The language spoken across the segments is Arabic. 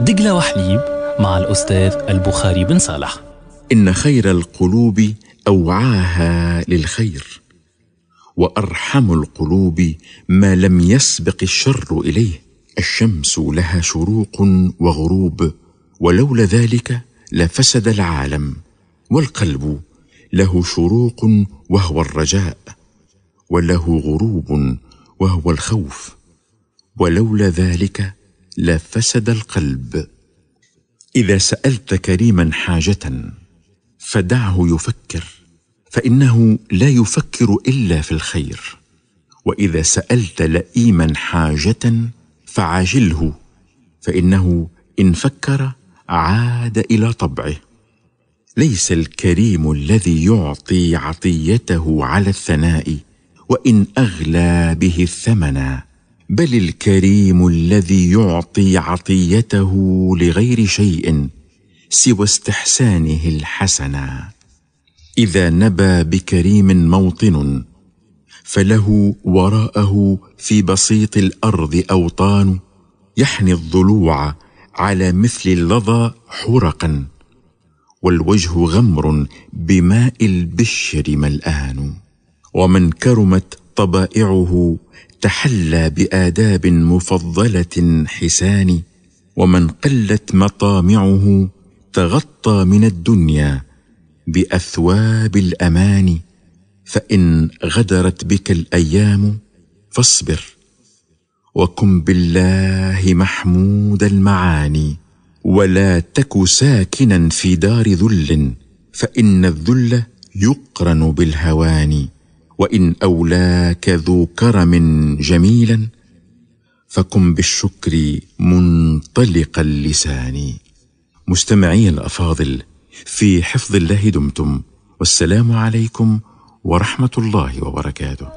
دقلة وحليب مع الأستاذ البخاري بن صالح إن خير القلوب أوعاها للخير وأرحم القلوب ما لم يسبق الشر إليه الشمس لها شروق وغروب ولولا ذلك لفسد العالم والقلب له شروق وهو الرجاء وله غروب وهو الخوف ولولا ذلك لا فسد القلب اذا سالت كريما حاجه فدعه يفكر فانه لا يفكر الا في الخير واذا سالت لئيما حاجه فعاجله فانه ان فكر عاد الى طبعه ليس الكريم الذي يعطي عطيته على الثناء وان اغلى به الثمن بل الكريم الذي يعطي عطيته لغير شيء سوى استحسانه الحسنى اذا نبى بكريم موطن فله وراءه في بسيط الارض اوطان يحني الضلوع على مثل اللظى حرقا والوجه غمر بماء البشر ملآن ومن كرمت طبائعه تحلى باداب مفضله حسان ومن قلت مطامعه تغطى من الدنيا باثواب الامان فان غدرت بك الايام فاصبر وكن بالله محمود المعاني ولا تك ساكنا في دار ذل فان الذل يقرن بالهوان وان اولاك ذو كرم جميلا فقم بالشكر منطلق اللسان مستمعي الافاضل في حفظ الله دمتم والسلام عليكم ورحمه الله وبركاته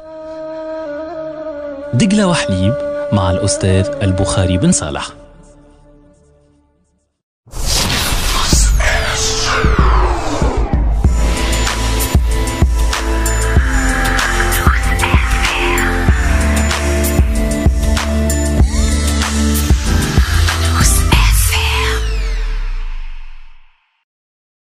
دقله وحليب مع الاستاذ البخاري بن صالح